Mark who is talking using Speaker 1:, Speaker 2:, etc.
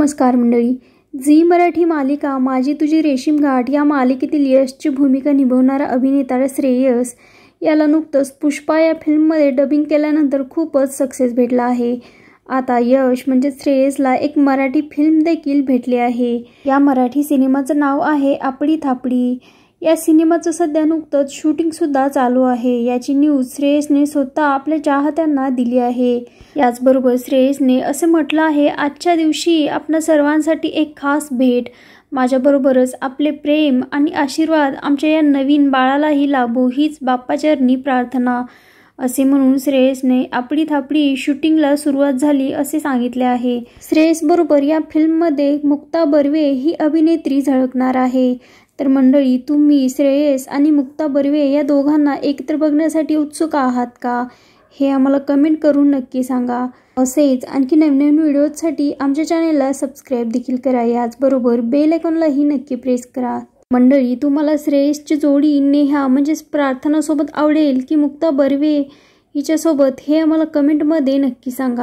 Speaker 1: नमस्कार मंडळी झी मराठी मालिका माझी तुझी रेशीम घाट या मालिकेतील यशची भूमिका निभवणारा अभिनेता श्रेयस याला नुकतंच पुष्पा या फिल्ममध्ये डबिंग केल्यानंतर खूपच सक्सेस भेटला आहे आता यश म्हणजे श्रेयसला एक मराठी फिल्म देखील भेटली आहे या मराठी सिनेमाचं नाव आहे आपडी थापडी या सिनेमाचं सध्या नुकतंच शूटिंगसुद्धा चालू आहे याची न्यूज श्रेयसने स्वतः आपल्या चाहत्यांना दिली आहे याचबरोबर श्रेयसने असं म्हटलं आहे आजच्या दिवशी आपल्या सर्वांसाठी एक खास भेट माझ्याबरोबरच आपले प्रेम आणि आशीर्वाद आमच्या या नवीन बाळालाही लाभो हीच बाप्पाचरणी प्रार्थना असे म्हणून श्रेयसने आपली थापडी शूटिंगला सुरुवात झाली असे सांगितले आहे श्रेयसबरोबर या फिल्ममध्ये मुक्ता बर्वे ही अभिनेत्री झळकणार आहे तर मंडळी तुम्ही श्रेयस आणि मुक्ता बर्वे या दोघांना एकत्र बघण्यासाठी उत्सुक आहात का हे आम्हाला कमेंट करून नक्की सांगा असेच आणखी नवीन व्हिडिओजसाठी आमच्या चॅनेलला सबस्क्राईब देखील करा याचबरोबर बेल आयकॉनलाही नक्की प्रेस करा मंडळी तुम्हाला श्रेयसची जोडी नेहा म्हणजेच प्रार्थनासोबत आवडेल की मुक्ता बर्वे हिच्यासोबत हे आम्हाला कमेंटमध्ये नक्की सांगा